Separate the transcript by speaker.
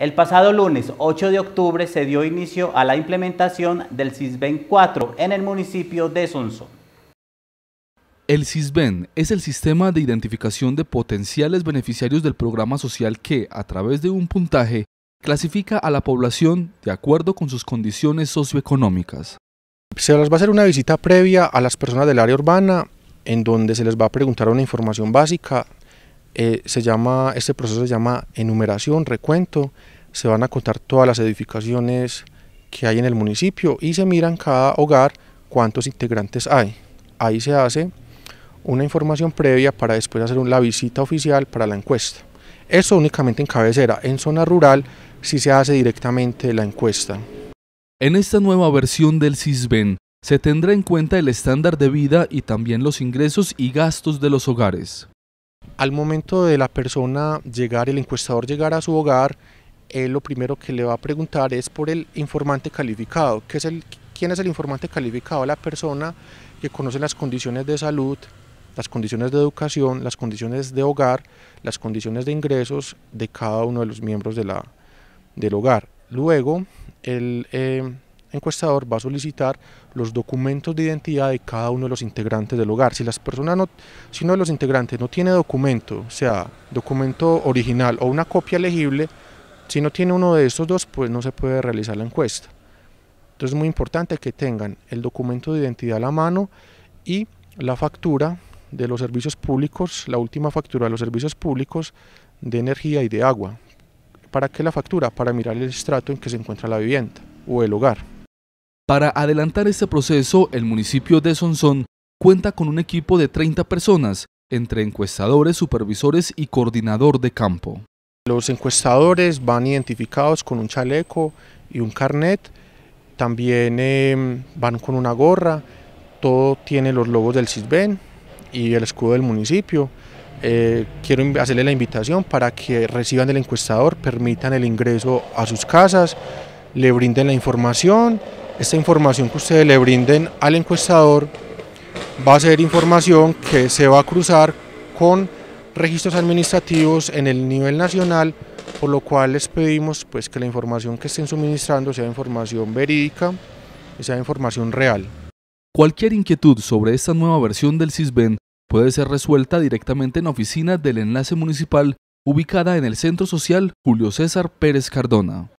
Speaker 1: El pasado lunes 8 de octubre se dio inicio a la implementación del SISBEN 4 en el municipio de Sonso.
Speaker 2: El SISBEN es el sistema de identificación de potenciales beneficiarios del programa social que, a través de un puntaje, clasifica a la población de acuerdo con sus condiciones socioeconómicas.
Speaker 1: Se les va a hacer una visita previa a las personas del área urbana en donde se les va a preguntar una información básica eh, se llama, este proceso se llama enumeración, recuento, se van a contar todas las edificaciones que hay en el municipio y se miran cada hogar cuántos integrantes hay. Ahí se hace una información previa para después hacer la visita oficial para la encuesta. Eso únicamente en cabecera, en zona rural sí se hace directamente la encuesta.
Speaker 2: En esta nueva versión del CISBEN se tendrá en cuenta el estándar de vida y también los ingresos y gastos de los
Speaker 1: hogares. Al momento de la persona llegar, el encuestador llegar a su hogar, él lo primero que le va a preguntar es por el informante calificado. que es el, ¿Quién es el informante calificado? La persona que conoce las condiciones de salud, las condiciones de educación, las condiciones de hogar, las condiciones de ingresos de cada uno de los miembros de la, del hogar. Luego, el encuestador va a solicitar los documentos de identidad de cada uno de los integrantes del hogar. Si, las personas no, si uno de los integrantes no tiene documento, sea documento original o una copia legible, si no tiene uno de estos dos, pues no se puede realizar la encuesta. Entonces es muy importante que tengan el documento de identidad a la mano y la factura de los servicios públicos, la última factura de los servicios públicos de energía y de agua. ¿Para qué la factura? Para mirar el estrato en que se encuentra la vivienda o el hogar. Para adelantar
Speaker 2: este proceso, el municipio de Sonsón cuenta con un equipo de 30 personas,
Speaker 1: entre encuestadores, supervisores y coordinador de campo. Los encuestadores van identificados con un chaleco y un carnet, también em, van con una gorra, todo tiene los logos del CISBEN y el escudo del municipio. Eh, quiero hacerle la invitación para que reciban del encuestador, permitan el ingreso a sus casas, le brinden la información esta información que ustedes le brinden al encuestador va a ser información que se va a cruzar con registros administrativos en el nivel nacional, por lo cual les pedimos pues, que la información que estén suministrando sea información verídica y sea información real.
Speaker 2: Cualquier inquietud sobre esta nueva versión del CISBEN puede ser resuelta directamente en la oficina del enlace municipal ubicada en el Centro Social Julio César Pérez Cardona.